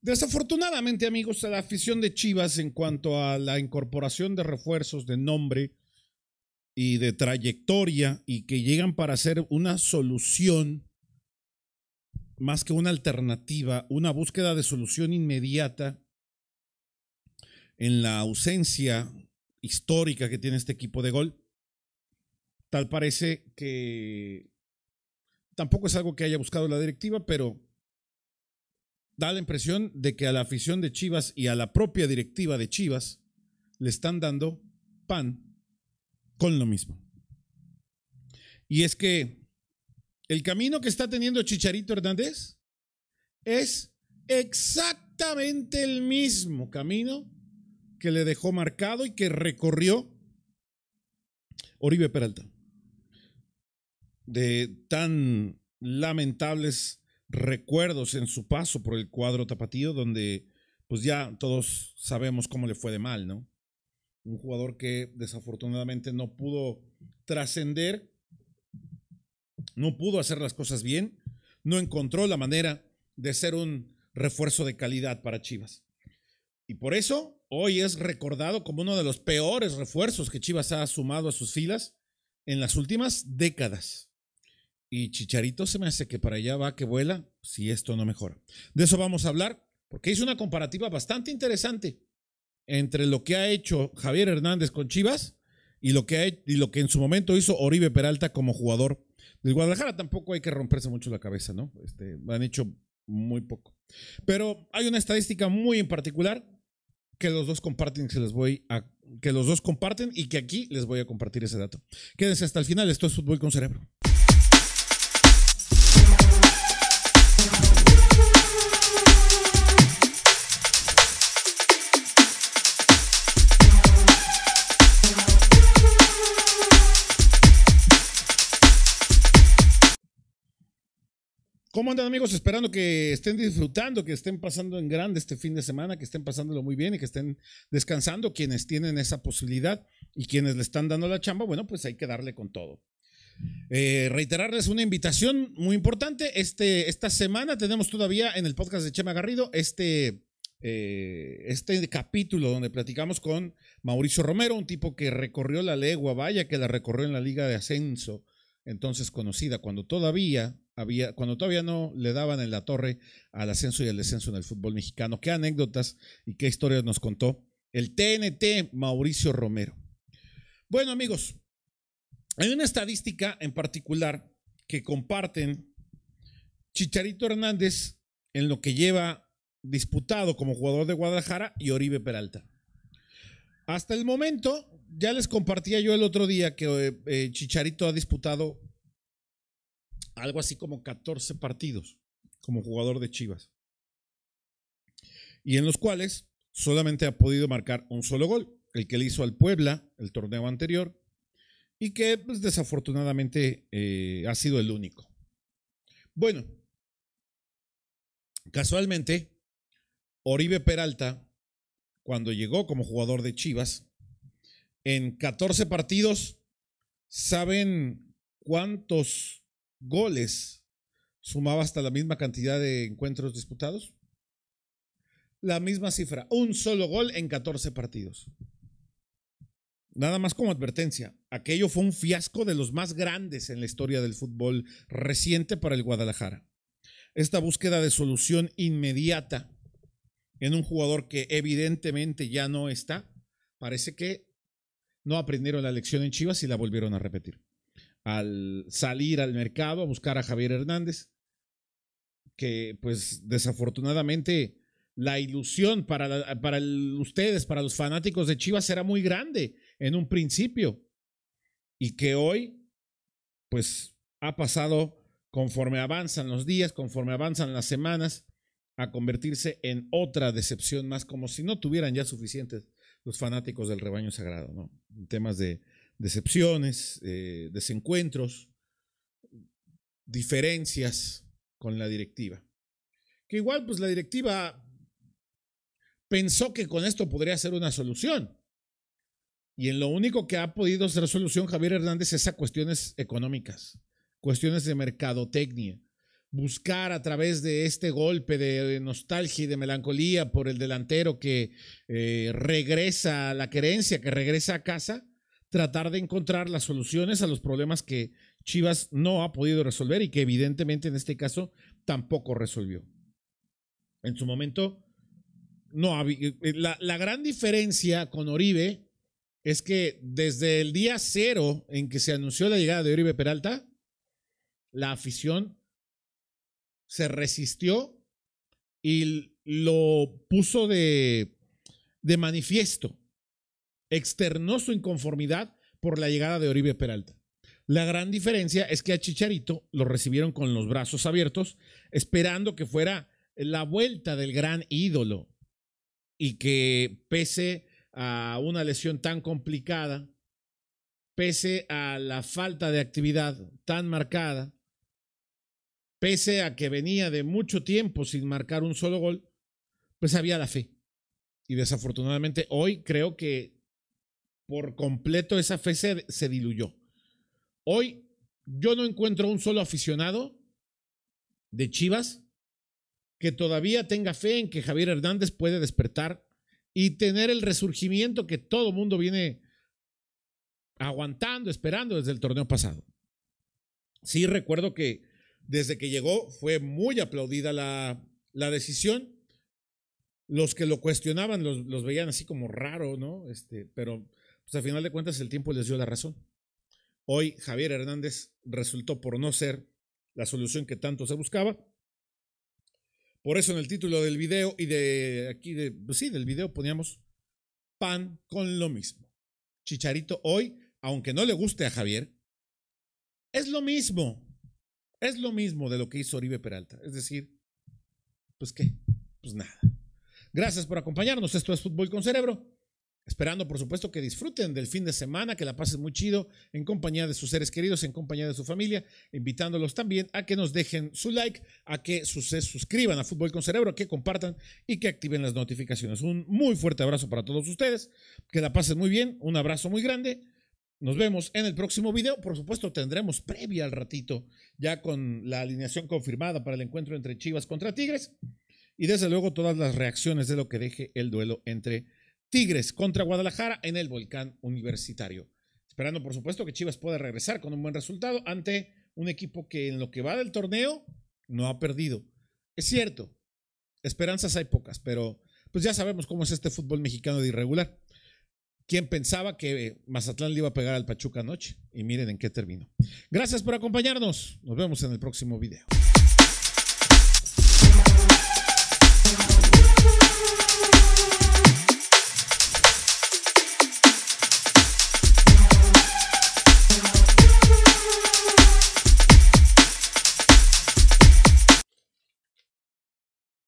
Desafortunadamente, amigos, la afición de Chivas en cuanto a la incorporación de refuerzos de nombre y de trayectoria y que llegan para ser una solución más que una alternativa, una búsqueda de solución inmediata en la ausencia histórica que tiene este equipo de gol. Tal parece que tampoco es algo que haya buscado la directiva, pero da la impresión de que a la afición de Chivas y a la propia directiva de Chivas le están dando pan con lo mismo. Y es que el camino que está teniendo Chicharito Hernández es exactamente el mismo camino que le dejó marcado y que recorrió Oribe Peralta. De tan lamentables recuerdos en su paso por el cuadro tapatío, donde pues ya todos sabemos cómo le fue de mal, ¿no? Un jugador que desafortunadamente no pudo trascender, no pudo hacer las cosas bien, no encontró la manera de ser un refuerzo de calidad para Chivas. Y por eso hoy es recordado como uno de los peores refuerzos que Chivas ha sumado a sus filas en las últimas décadas. Y Chicharito se me hace que para allá va que vuela si esto no mejora. De eso vamos a hablar, porque hizo una comparativa bastante interesante entre lo que ha hecho Javier Hernández con Chivas y lo que, y lo que en su momento hizo Oribe Peralta como jugador del Guadalajara. Tampoco hay que romperse mucho la cabeza, ¿no? Este, han hecho muy poco. Pero hay una estadística muy en particular que los dos comparten, se les voy a, que los dos comparten y que aquí les voy a compartir ese dato. Quédense hasta el final, esto es fútbol con cerebro. ¿Cómo andan amigos? Esperando que estén disfrutando, que estén pasando en grande este fin de semana, que estén pasándolo muy bien y que estén descansando quienes tienen esa posibilidad y quienes le están dando la chamba, bueno, pues hay que darle con todo. Eh, reiterarles una invitación muy importante. Este, esta semana tenemos todavía en el podcast de Chema Garrido este, eh, este capítulo donde platicamos con Mauricio Romero, un tipo que recorrió la legua, vaya que la recorrió en la Liga de Ascenso, entonces conocida cuando todavía había, cuando todavía no le daban en la torre al ascenso y al descenso en el fútbol mexicano. ¿Qué anécdotas y qué historias nos contó el TNT Mauricio Romero? Bueno, amigos, hay una estadística en particular que comparten Chicharito Hernández en lo que lleva disputado como jugador de Guadalajara y Oribe Peralta. Hasta el momento, ya les compartía yo el otro día que eh, eh, Chicharito ha disputado algo así como 14 partidos como jugador de Chivas. Y en los cuales solamente ha podido marcar un solo gol, el que le hizo al Puebla el torneo anterior, y que pues, desafortunadamente eh, ha sido el único. Bueno, casualmente, Oribe Peralta, cuando llegó como jugador de Chivas, en 14 partidos, ¿saben cuántos goles sumaba hasta la misma cantidad de encuentros disputados. La misma cifra, un solo gol en 14 partidos. Nada más como advertencia, aquello fue un fiasco de los más grandes en la historia del fútbol reciente para el Guadalajara. Esta búsqueda de solución inmediata en un jugador que evidentemente ya no está, parece que no aprendieron la lección en Chivas y la volvieron a repetir al salir al mercado a buscar a Javier Hernández, que pues desafortunadamente la ilusión para, para ustedes, para los fanáticos de Chivas, era muy grande en un principio y que hoy pues ha pasado conforme avanzan los días, conforme avanzan las semanas, a convertirse en otra decepción más, como si no tuvieran ya suficientes los fanáticos del rebaño sagrado, ¿no? En temas de, decepciones, eh, desencuentros, diferencias con la directiva. Que igual, pues la directiva pensó que con esto podría ser una solución. Y en lo único que ha podido ser solución Javier Hernández es a cuestiones económicas, cuestiones de mercadotecnia, buscar a través de este golpe de nostalgia y de melancolía por el delantero que eh, regresa a la creencia, que regresa a casa, tratar de encontrar las soluciones a los problemas que Chivas no ha podido resolver y que evidentemente en este caso tampoco resolvió. En su momento, no eh, eh, la, gran diferencia con Oribe es que desde el día cero en que se anunció la llegada de Oribe Peralta, la afición se resistió y lo puso de, de manifiesto externó su inconformidad por la llegada de Oribe Peralta. La gran diferencia es que a Chicharito lo recibieron con los brazos abiertos, esperando que fuera la vuelta del gran ídolo y que pese a una lesión tan complicada, pese a la falta de actividad tan marcada, pese a que venía de mucho tiempo sin marcar un solo gol, pues había la fe. Y desafortunadamente hoy creo que por completo esa fe se, diluyó. Hoy yo no encuentro un solo aficionado de Chivas que todavía tenga fe en que Javier Hernández puede despertar y tener el resurgimiento que todo mundo viene aguantando, esperando desde el torneo pasado. Sí, recuerdo que desde que llegó fue muy aplaudida la, la decisión. Los que lo cuestionaban los, los, veían así como raro, ¿no? Este, pero pues al final de cuentas el tiempo les dio la razón. Hoy Javier Hernández resultó por no ser la solución que tanto se buscaba. Por eso en el título del video y de aquí, de, pues, sí, del video poníamos pan con lo mismo. Chicharito hoy, aunque no le guste a Javier, es lo mismo. Es lo mismo de lo que hizo Oribe Peralta. Es decir, pues qué, pues nada. Gracias por acompañarnos. Esto es Fútbol con Cerebro. Esperando, por supuesto, que disfruten del fin de semana, que la pasen muy chido en compañía de sus seres queridos, en compañía de su familia, invitándolos también a que nos dejen su like, a que se suscriban a Fútbol con Cerebro, que compartan y que activen las notificaciones. Un muy fuerte abrazo para todos ustedes, que la pasen muy bien, un abrazo muy grande. Nos vemos en el próximo video. Por supuesto, tendremos previa al ratito, ya con la alineación confirmada para el encuentro entre Chivas contra Tigres. Y desde luego, todas las reacciones de lo que deje el duelo entre Tigres contra Guadalajara en el Volcán Universitario. Esperando, por supuesto, que Chivas pueda regresar con un buen resultado ante un equipo que en lo que va del torneo no ha perdido. Es cierto, esperanzas hay pocas, pero pues ya sabemos cómo es este fútbol mexicano de irregular. ¿Quién pensaba que eh, Mazatlán le iba a pegar al Pachuca anoche? Y miren en qué terminó. Gracias por acompañarnos. Nos vemos en el próximo video.